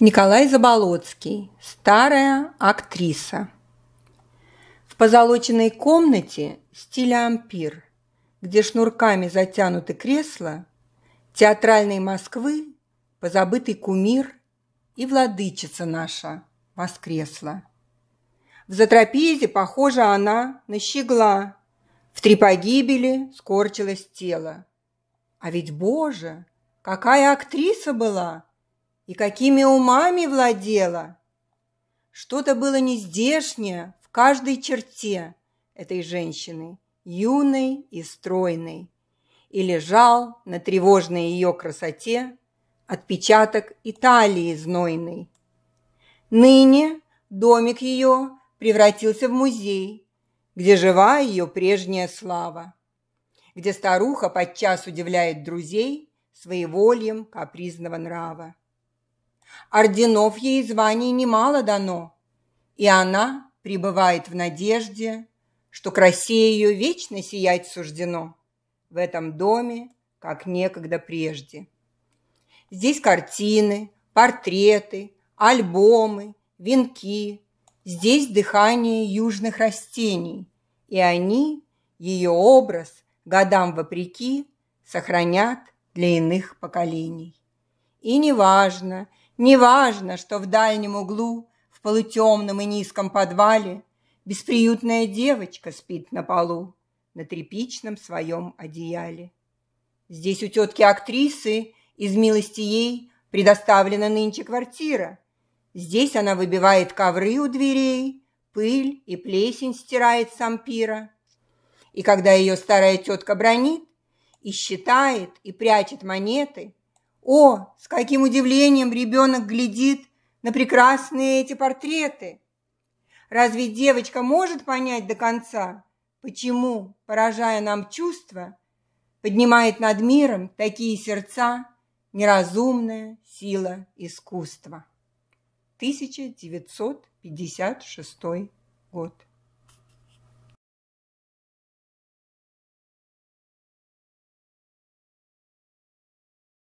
Николай Заболоцкий. Старая актриса. В позолоченной комнате стиля ампир, где шнурками затянуты кресла, театральной Москвы позабытый кумир и владычица наша воскресла. В затрапезе похожа она на щегла, в три погибели скорчилось тело. А ведь, боже, какая актриса была! И какими умами владела! Что-то было нездешнее в каждой черте этой женщины, юной и стройной. И лежал на тревожной ее красоте отпечаток Италии знойной. Ныне домик ее превратился в музей, где жива ее прежняя слава, где старуха подчас удивляет друзей своевольем капризного нрава. Орденов ей званий немало дано, и она пребывает в надежде, что красе ее вечно сиять суждено в этом доме, как некогда прежде. Здесь картины, портреты, альбомы, венки, здесь дыхание южных растений, и они, ее образ, годам вопреки, сохранят для иных поколений. И неважно, Неважно, что в дальнем углу, в полутемном и низком подвале бесприютная девочка спит на полу, на тряпичном своем одеяле. Здесь у тетки актрисы из милости ей предоставлена нынче квартира. Здесь она выбивает ковры у дверей, пыль и плесень стирает с ампира. И когда ее старая тетка бронит, и считает, и прячет монеты, о, с каким удивлением ребенок глядит на прекрасные эти портреты! Разве девочка может понять до конца, почему, поражая нам чувства, поднимает над миром такие сердца неразумная сила искусства? 1956 год.